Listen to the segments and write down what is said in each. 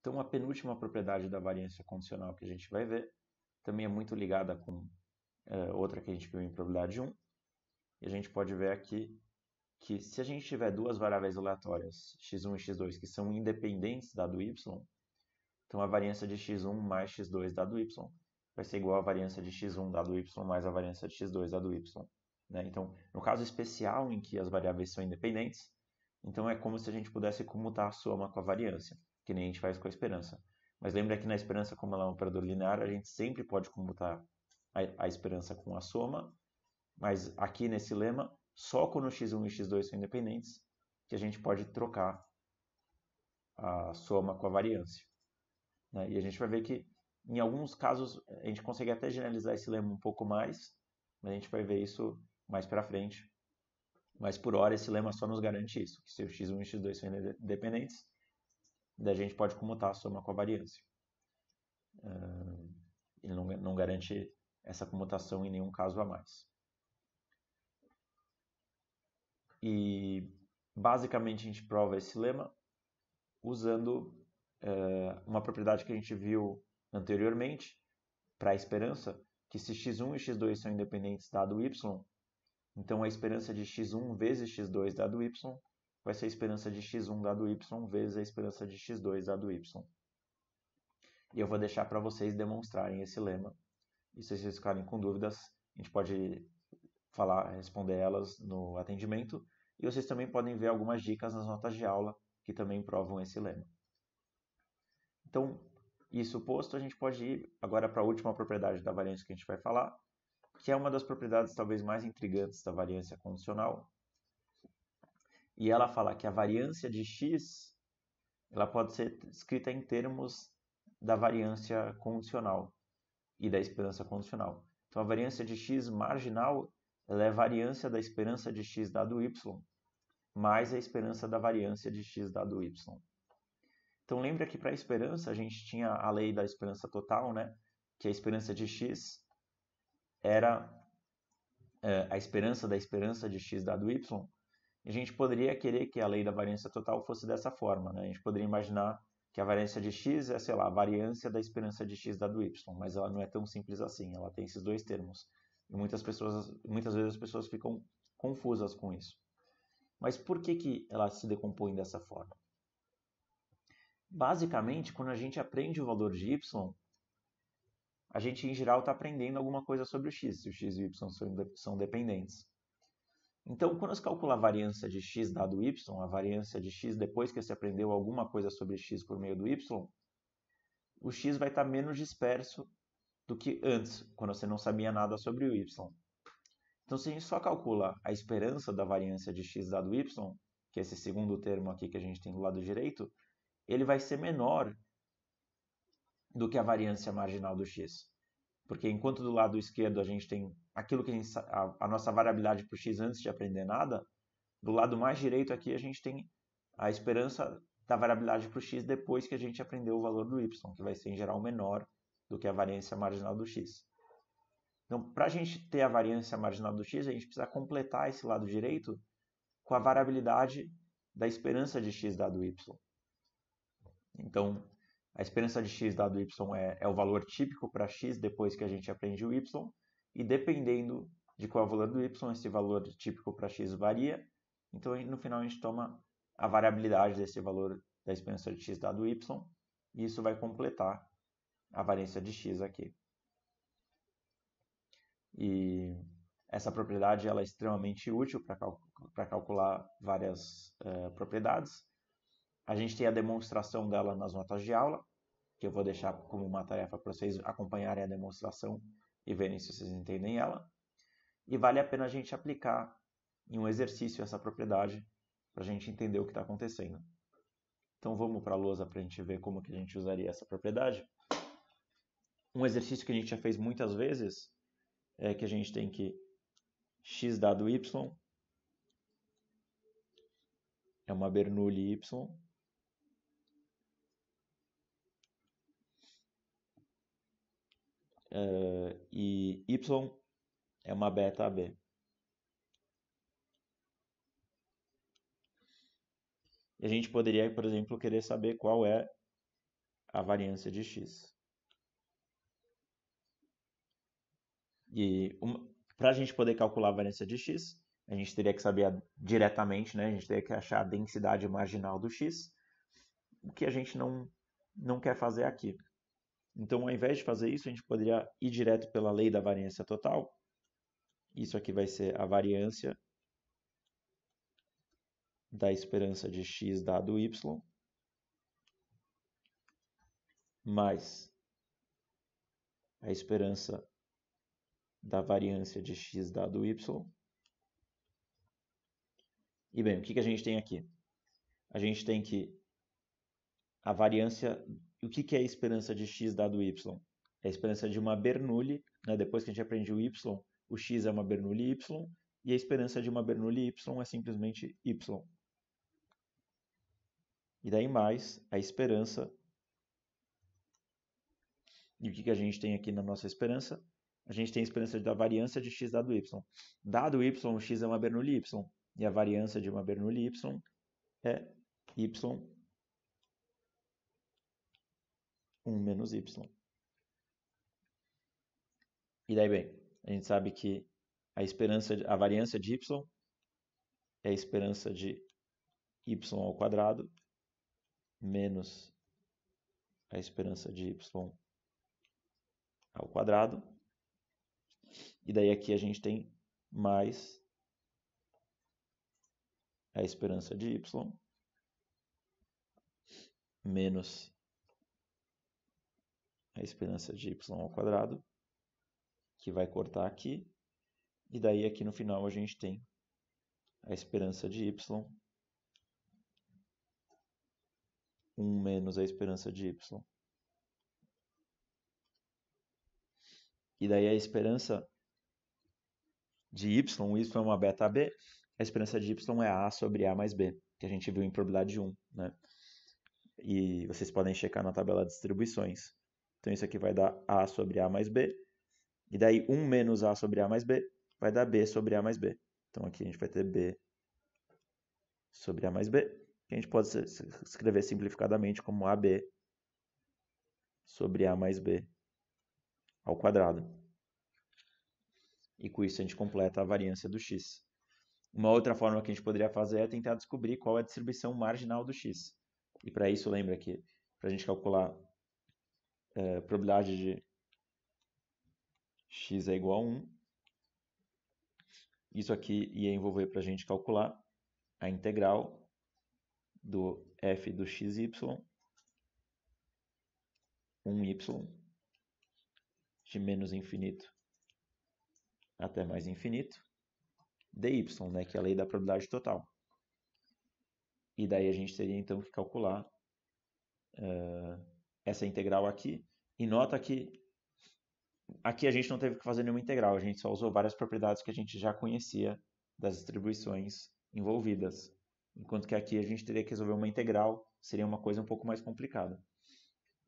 Então, a penúltima propriedade da variância condicional que a gente vai ver também é muito ligada com é, outra que a gente viu em probabilidade 1. E a gente pode ver aqui que se a gente tiver duas variáveis aleatórias, x1 e x2, que são independentes dado y, então a variância de x1 mais x2 dado y vai ser igual à variância de x1 dado y mais a variância de x2 dado y. Né? Então, no caso especial em que as variáveis são independentes, então é como se a gente pudesse comutar a soma com a variância que nem a gente faz com a esperança. Mas lembra que na esperança, como ela é um operador linear, a gente sempre pode computar a, a esperança com a soma, mas aqui nesse lema, só quando x1 e x2 são independentes, que a gente pode trocar a soma com a variância. Né? E a gente vai ver que, em alguns casos, a gente consegue até generalizar esse lema um pouco mais, mas a gente vai ver isso mais para frente. Mas por hora, esse lema só nos garante isso, que se o x1 e x2 são independentes, Daí a gente pode comutar a soma com a variância. Uh, ah, ele não, não garante essa comutação em nenhum caso a mais. E basicamente a gente prova esse lema usando uh, uma propriedade que a gente viu anteriormente para a esperança, que se x1 e x2 são independentes dado y, então a esperança de x1 vezes x2 dado y vai ser a esperança de x1 dado y vezes a esperança de x2 dado y. E eu vou deixar para vocês demonstrarem esse lema. E se vocês ficarem com dúvidas, a gente pode falar, responder elas no atendimento. E vocês também podem ver algumas dicas nas notas de aula que também provam esse lema. Então, isso posto, a gente pode ir agora para a última propriedade da variância que a gente vai falar, que é uma das propriedades talvez mais intrigantes da variância condicional, e ela fala que a variância de x ela pode ser escrita em termos da variância condicional e da esperança condicional. Então a variância de x marginal ela é a variância da esperança de x dado y mais a esperança da variância de x dado y. Então lembra que para a esperança a gente tinha a lei da esperança total, né? Que a esperança de x era é, a esperança da esperança de x dado y a gente poderia querer que a lei da variância total fosse dessa forma, né? A gente poderia imaginar que a variância de x é, sei lá, a variância da esperança de x dado y, mas ela não é tão simples assim, ela tem esses dois termos. E muitas pessoas, muitas vezes as pessoas ficam confusas com isso. Mas por que que ela se decompõe dessa forma? Basicamente, quando a gente aprende o valor de y, a gente em geral está aprendendo alguma coisa sobre o x, se o x e o y são dependentes. Então, quando você calcula a variância de x dado y, a variância de x depois que você aprendeu alguma coisa sobre x por meio do y, o x vai estar menos disperso do que antes, quando você não sabia nada sobre o y. Então, se a gente só calcula a esperança da variância de x dado y, que é esse segundo termo aqui que a gente tem do lado direito, ele vai ser menor do que a variância marginal do x. Porque enquanto do lado esquerdo a gente tem aquilo que a, gente, a, a nossa variabilidade para o x antes de aprender nada, do lado mais direito aqui a gente tem a esperança da variabilidade para o x depois que a gente aprendeu o valor do y, que vai ser em geral menor do que a variância marginal do x. Então, para a gente ter a variância marginal do x, a gente precisa completar esse lado direito com a variabilidade da esperança de x dado y. Então, a esperança de x dado y é, é o valor típico para x depois que a gente aprende o y, e dependendo de qual é o valor do y, esse valor típico para x varia. Então, no final, a gente toma a variabilidade desse valor da expansão de x dado y, e isso vai completar a variância de x aqui. E essa propriedade ela é extremamente útil para cal calcular várias uh, propriedades. A gente tem a demonstração dela nas notas de aula, que eu vou deixar como uma tarefa para vocês acompanharem a demonstração e verem se vocês entendem ela. E vale a pena a gente aplicar em um exercício essa propriedade para a gente entender o que está acontecendo. Então vamos para a lousa para a gente ver como que a gente usaria essa propriedade. Um exercício que a gente já fez muitas vezes é que a gente tem que x dado y é uma Bernoulli y uh, e Y é uma beta AB. E a gente poderia, por exemplo, querer saber qual é a variância de X. E para a gente poder calcular a variância de X, a gente teria que saber diretamente, né? a gente teria que achar a densidade marginal do X, o que a gente não, não quer fazer aqui. Então, ao invés de fazer isso, a gente poderia ir direto pela lei da variância total. Isso aqui vai ser a variância da esperança de x dado y, mais a esperança da variância de x dado y. E bem, o que, que a gente tem aqui? A gente tem que a variância e o que, que é a esperança de x dado y? É a esperança de uma Bernoulli, né? depois que a gente aprende o y, o x é uma Bernoulli y, e a esperança de uma Bernoulli y é simplesmente y. E daí mais a esperança. E o que, que a gente tem aqui na nossa esperança? A gente tem a esperança da variância de x dado y. Dado y, x é uma Bernoulli y. E a variância de uma Bernoulli y é y 1 menos y. E daí, bem, a gente sabe que a esperança, a variância de y é a esperança de y ao quadrado menos a esperança de y ao quadrado. E daí aqui a gente tem mais a esperança de y menos a esperança de y ao quadrado, que vai cortar aqui, e daí aqui no final a gente tem a esperança de y, 1 menos a esperança de y. E daí a esperança de y, y é uma beta b, a esperança de y é a sobre a mais b, que a gente viu em probabilidade 1, né? E vocês podem checar na tabela de distribuições. Então isso aqui vai dar A sobre A mais B. E daí 1 menos A sobre A mais B vai dar B sobre A mais B. Então aqui a gente vai ter B sobre A mais B, que a gente pode escrever simplificadamente como AB sobre A mais B ao quadrado. E com isso a gente completa a variância do x. Uma outra forma que a gente poderia fazer é tentar descobrir qual é a distribuição marginal do x. E para isso, lembra que para a gente calcular é, probabilidade de x é igual a 1. Isso aqui ia envolver para a gente calcular a integral do f do xy, 1y de menos infinito até mais infinito, dy, né, que é a lei da probabilidade total. E daí a gente teria então que calcular uh, essa integral aqui e nota que aqui a gente não teve que fazer nenhuma integral, a gente só usou várias propriedades que a gente já conhecia das distribuições envolvidas, enquanto que aqui a gente teria que resolver uma integral, seria uma coisa um pouco mais complicada.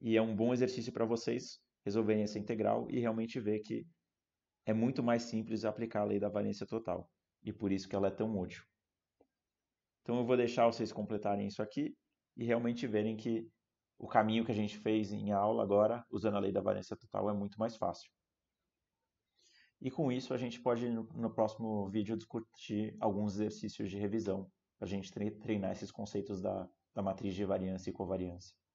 E é um bom exercício para vocês resolverem essa integral e realmente ver que é muito mais simples aplicar a lei da variância total, e por isso que ela é tão útil. Então eu vou deixar vocês completarem isso aqui e realmente verem que o caminho que a gente fez em aula agora, usando a lei da variância total, é muito mais fácil. E com isso, a gente pode, no próximo vídeo, discutir alguns exercícios de revisão, para a gente treinar esses conceitos da, da matriz de variância e covariância.